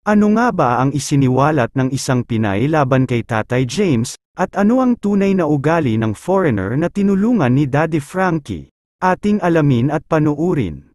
Ano nga ba ang isiniwalat ng isang Pinay laban kay Tatay James, at ano ang tunay na ugali ng foreigner na tinulungan ni Daddy Frankie? Ating alamin at panuurin.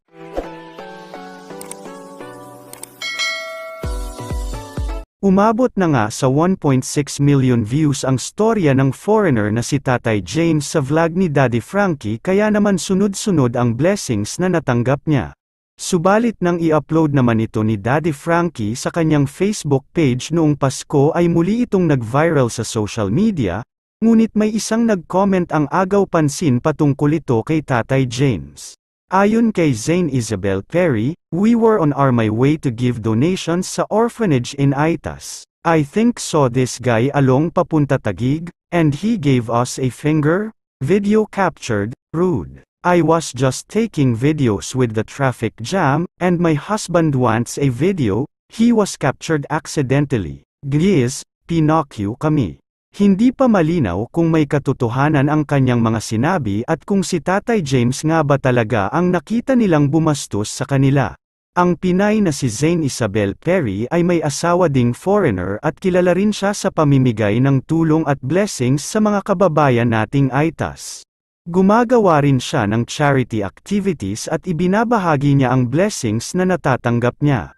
Umabot na nga sa 1.6 million views ang storya ng foreigner na si Tatay James sa vlog ni Daddy Frankie kaya naman sunod-sunod ang blessings na natanggap niya. Subalit nang i-upload naman ito ni Daddy Frankie sa kanyang Facebook page noong Pasko ay muli itong nag-viral sa social media, ngunit may isang nag-comment ang agaw pansin patungkol ito kay Tatay James. Ayon kay Zane Isabel Perry, we were on our my way to give donations sa orphanage in Itas. I think saw this guy along papunta Tagig, and he gave us a finger, video captured, rude. I was just taking videos with the traffic jam, and my husband wants a video, he was captured accidentally. Gris, Pinocchio kami. Hindi pa malinaw kung may katotohanan ang kanyang mga sinabi at kung si Tatay James nga ba talaga ang nakita nilang bumastos sa kanila. Ang Pinay na si Zane Isabel Perry ay may asawa ding foreigner at kilala rin siya sa pamimigay ng tulong at blessings sa mga kababayan nating Aitas. Gumagawa rin siya ng charity activities at ibinabahagi niya ang blessings na natatanggap niya.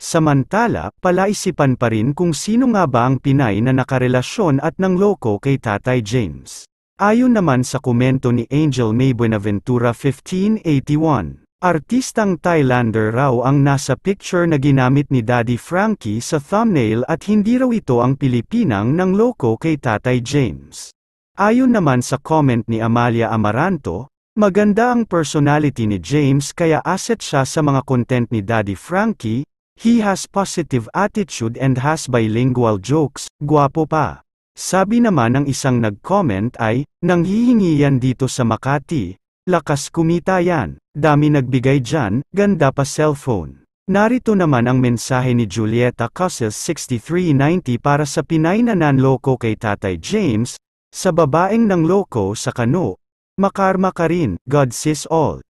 Samantala, palaisipan pa rin kung sino nga ba ang Pinay na nakarelasyon at nang loko kay Tatay James. Ayon naman sa komento ni Angel May Buenaventura 1581, Artistang Thailander raw ang nasa picture na ginamit ni Daddy Frankie sa thumbnail at hindi raw ito ang Pilipinang ng loko kay Tatay James. Ayon naman sa comment ni Amalia Amaranto, maganda ang personality ni James kaya asset siya sa mga content ni Daddy Frankie, he has positive attitude and has bilingual jokes, guwapo pa. Sabi naman ng isang nag-comment ay, nang yan dito sa Makati, Lakas kumita yan, dami nagbigay dyan, ganda pa cellphone. Narito naman ang mensahe ni Julieta Cusses 6390 para sa Pinay na nanloko kay Tatay James, sa babaeng ng loko sa kano, makarma ka rin, God sees all.